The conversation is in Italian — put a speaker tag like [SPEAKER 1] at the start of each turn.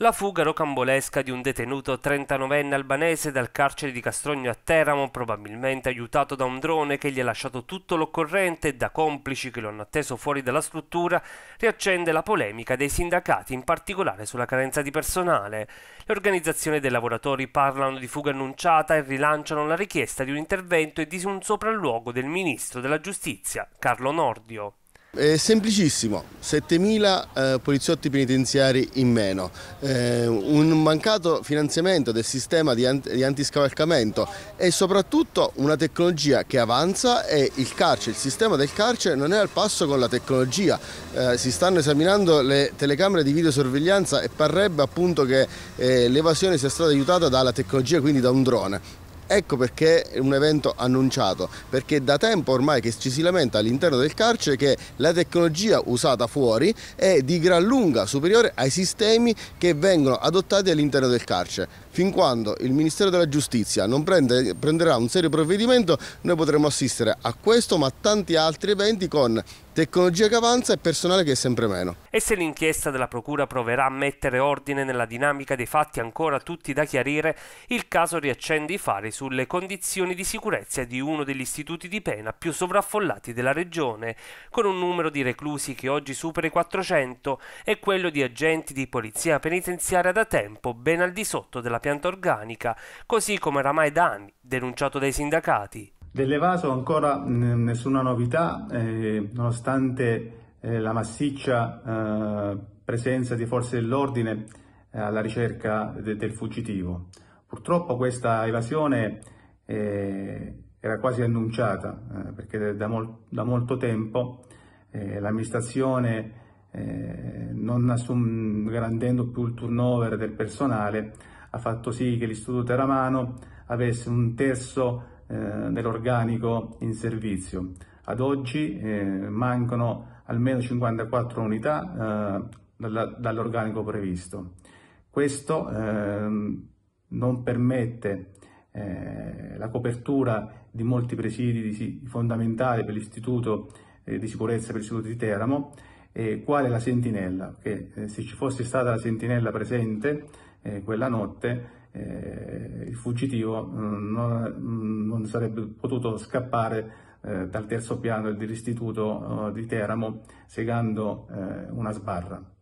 [SPEAKER 1] La fuga rocambolesca di un detenuto 39enne albanese dal carcere di Castrogno a Teramo, probabilmente aiutato da un drone che gli ha lasciato tutto l'occorrente e da complici che lo hanno atteso fuori dalla struttura, riaccende la polemica dei sindacati, in particolare sulla carenza di personale. Le organizzazioni dei lavoratori parlano di fuga annunciata e rilanciano la richiesta di un intervento e di un sopralluogo del ministro della giustizia, Carlo Nordio.
[SPEAKER 2] È eh, semplicissimo, 7.000 eh, poliziotti penitenziari in meno, eh, un mancato finanziamento del sistema di, ant di, antiscavalcamento e soprattutto una tecnologia che avanza e il carcere, il sistema del carcere non è al passo con la tecnologia. Eh, si stanno esaminando le telecamere di videosorveglianza e parrebbe appunto che eh, l'evasione sia stata aiutata dalla tecnologia, quindi da un drone. Ecco perché è un evento annunciato, perché da tempo ormai che ci si lamenta all'interno del carcere che la tecnologia usata fuori è di gran lunga superiore ai sistemi che vengono adottati all'interno del carcere. Fin quando il Ministero della Giustizia non prende, prenderà un serio provvedimento, noi potremo assistere a questo ma a tanti altri eventi con tecnologia che avanza e personale che è sempre meno.
[SPEAKER 1] E se l'inchiesta della Procura proverà a mettere ordine nella dinamica dei fatti ancora tutti da chiarire, il caso riaccende i fari sulle condizioni di sicurezza di uno degli istituti di pena più sovraffollati della regione, con un numero di reclusi che oggi supera i 400 e quello di agenti di polizia penitenziaria da tempo ben al di sotto della pianta organica, così come oramai da anni denunciato dai sindacati.
[SPEAKER 3] Dell'Evaso ancora nessuna novità, eh, nonostante eh, la massiccia eh, presenza di forze dell'ordine eh, alla ricerca de del fuggitivo. Purtroppo questa evasione eh, era quasi annunciata eh, perché da, mol da, molto tempo eh, l'amministrazione, eh, non garantendo più il turnover del personale, ha fatto sì che l'Istituto Teramano avesse un terzo eh, dell'organico in servizio. Ad oggi eh, mancano almeno 54 unità dall'organico previsto. Questo ehm, non permette eh, la copertura di molti presidi fondamentali per l'istituto eh, di sicurezza per l'istituto di Teramo, e qual è la sentinella, che eh, se ci fosse stata la sentinella presente eh, quella notte eh, il fuggitivo mm, non, mm, non, sarebbe potuto scappare dal terzo piano dell'istituto di Teramo segando una sbarra.